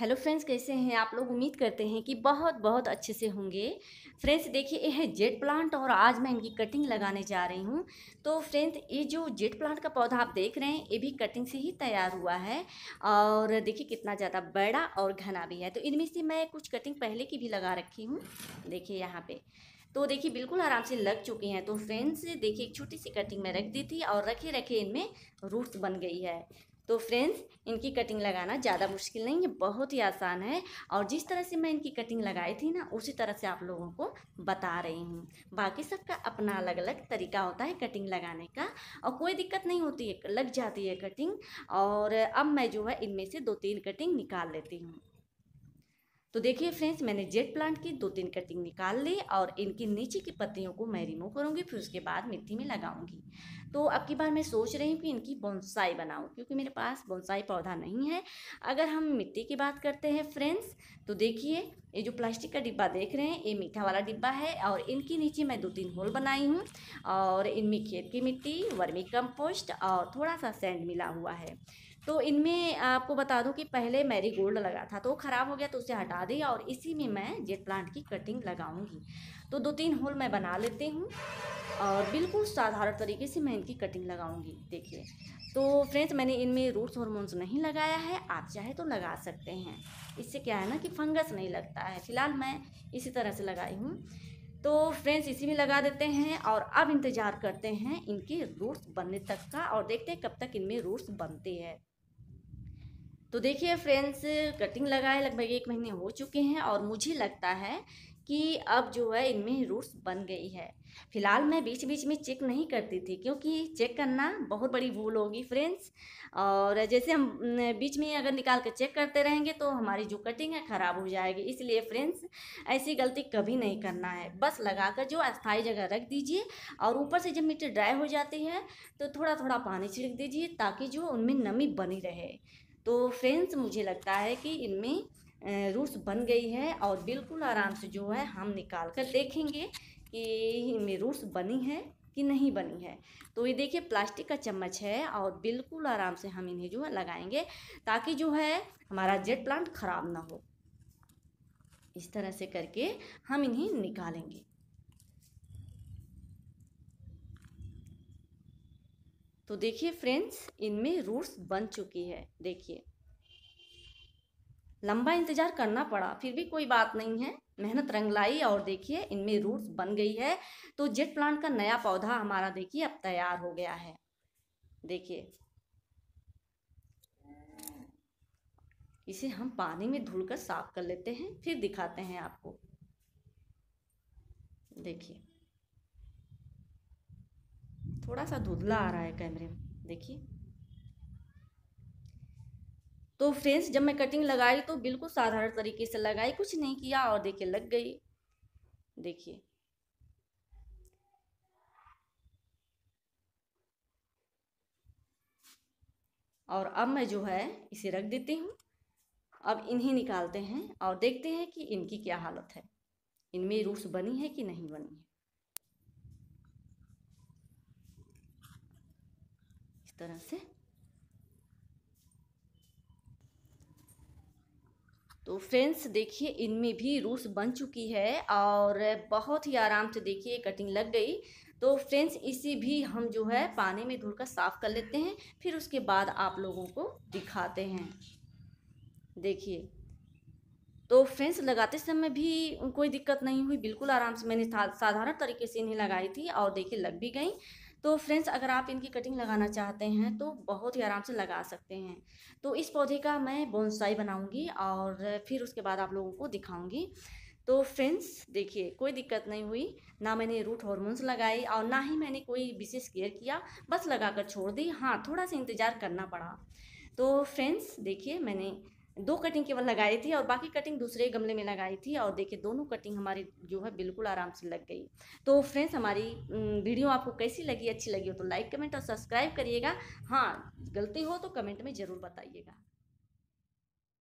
hello friends कैसे हैं आप लोग उम्मीद करते हैं कि बहुत बहुत अच्छे से होंगे फ्रेंड्स देखिए ये है जेट प्लांट और आज मैं इनकी कटिंग लगाने जा रही हूँ तो फ्रेंड्स ये जो जेट प्लांट का पौधा आप देख रहे हैं ये भी कटिंग से ही तैयार हुआ है और देखिए कितना ज़्यादा बड़ा और घना भी है तो इनमें से मैं कुछ कटिंग पहले की भी लगा रखी हूँ देखिए यहाँ पर तो देखिए बिल्कुल आराम से लग चुके हैं तो फ्रेंड्स देखिए एक छोटी सी कटिंग में रख दी थी और रखे रखे इनमें रूट्स बन गई है तो फ्रेंड्स इनकी कटिंग लगाना ज़्यादा मुश्किल नहीं है बहुत ही आसान है और जिस तरह से मैं इनकी कटिंग लगाई थी ना उसी तरह से आप लोगों को बता रही हूँ बाकी सबका अपना अलग अलग तरीका होता है कटिंग लगाने का और कोई दिक्कत नहीं होती है लग जाती है कटिंग और अब मैं जो है इनमें से दो तीन कटिंग निकाल लेती हूँ तो देखिए फ्रेंड्स मैंने जेट प्लांट की दो तीन कटिंग निकाल ली और इनके नीचे की पत्तियों को मैं रिमूव करूँगी फिर उसके बाद मिट्टी में लगाऊंगी तो अब की बार मैं सोच रही हूँ कि इनकी बोनसाई बनाऊँ क्योंकि मेरे पास बोनसाई पौधा नहीं है अगर हम मिट्टी की बात करते हैं फ्रेंड्स तो देखिए ये जो प्लास्टिक का डिब्बा देख रहे हैं ये मीठा वाला डिब्बा है और इनके नीचे मैं दो तीन होल बनाई हूँ और इनमें खेत की मिट्टी वर्मी कंपोस्ट और थोड़ा सा सैंड मिला हुआ है तो इनमें आपको बता दूं कि पहले मैरी गोल्ड लगा था तो वो ख़राब हो गया तो उसे हटा दिया और इसी में मैं जेट प्लांट की कटिंग लगाऊंगी तो दो तीन होल मैं बना लेती हूँ और बिल्कुल साधारण तरीके से मैं इनकी कटिंग लगाऊंगी देखिए तो फ्रेंड्स मैंने इनमें रूट्स हॉर्मोन्स नहीं लगाया है आप चाहे तो लगा सकते हैं इससे क्या है ना कि फंगस नहीं लगता है फिलहाल मैं इसी तरह से लगाई हूँ तो फ्रेंड्स इसी में लगा देते हैं और अब इंतज़ार करते हैं इनके रूट्स बनने तक का और देखते हैं कब तक इनमें रूट्स बनते हैं तो देखिए फ्रेंड्स कटिंग लगाए लगभग एक महीने हो चुके हैं और मुझे लगता है कि अब जो है इनमें रूट्स बन गई है फ़िलहाल मैं बीच बीच में चेक नहीं करती थी क्योंकि चेक करना बहुत बड़ी भूल होगी फ्रेंड्स और जैसे हम बीच में अगर निकाल कर चेक करते रहेंगे तो हमारी जो कटिंग है ख़राब हो जाएगी इसलिए फ्रेंड्स ऐसी गलती कभी नहीं करना है बस लगा कर जो अस्थाई जगह रख दीजिए और ऊपर से जब मिट्टी ड्राई हो जाती है तो थोड़ा थोड़ा पानी छिड़क दीजिए ताकि जो उनमें नमी बनी रहे तो फ्रेंड्स मुझे लगता है कि इनमें रूट्स बन गई है और बिल्कुल आराम से जो है हम निकाल कर देखेंगे कि इनमें रूट्स बनी है कि नहीं बनी है तो ये देखिए प्लास्टिक का चम्मच है और बिल्कुल आराम से हम इन्हें जो है लगाएंगे ताकि जो है हमारा जेट प्लांट ख़राब ना हो इस तरह से करके हम इन्हें निकालेंगे तो देखिए फ्रेंड्स इनमें रूट्स बन चुकी है देखिए लंबा इंतज़ार करना पड़ा फिर भी कोई बात नहीं है मेहनत रंग लाई और देखिए इनमें रूट्स बन गई है तो जेट प्लांट का नया पौधा हमारा देखिए अब तैयार हो गया है देखिए इसे हम पानी में धुलकर साफ कर लेते हैं फिर दिखाते हैं आपको देखिए थोड़ा सा धुंधला आ रहा है कैमरे में देखिए तो फ्रेंड्स जब मैं कटिंग लगाई तो बिल्कुल साधारण तरीके से लगाई कुछ नहीं किया और देखिए लग गई देखिए और अब मैं जो है इसे रख देती हूँ अब इन्हें निकालते हैं और देखते हैं कि इनकी क्या हालत है इनमें रूस बनी है कि नहीं बनी है तरह से तो फ्रेंड्स देखिए इनमें भी रूस बन चुकी है और बहुत ही आराम से देखिए कटिंग लग गई तो फ्रेंड्स इसी भी हम जो है पानी में धुलकर साफ़ कर लेते हैं फिर उसके बाद आप लोगों को दिखाते हैं देखिए तो फ्रेंड्स लगाते समय भी कोई दिक्कत नहीं हुई बिल्कुल आराम से मैंने साधारण तरीके से इन्हें लगाई थी और देखिए लग भी गई तो फ्रेंड्स अगर आप इनकी कटिंग लगाना चाहते हैं तो बहुत ही आराम से लगा सकते हैं तो इस पौधे का मैं बोनसाई बनाऊँगी और फिर उसके बाद आप लोगों को दिखाऊँगी तो फ्रेंड्स देखिए कोई दिक्कत नहीं हुई ना मैंने रूट हॉर्मोन्स लगाए और ना ही मैंने कोई विशेष केयर किया बस कर छोड़ दी हाँ थोड़ा सा इंतज़ार करना पड़ा तो फ्रेंड्स देखिए मैंने दो कटिंग केवल लगाई थी और बाकी कटिंग दूसरे गमले में लगाई थी और देखिए दोनों कटिंग हमारी जो है बिल्कुल आराम से लग गई तो फ्रेंड्स हमारी वीडियो आपको कैसी लगी अच्छी लगी हो तो लाइक कमेंट और सब्सक्राइब करिएगा हाँ गलती हो तो कमेंट में ज़रूर बताइएगा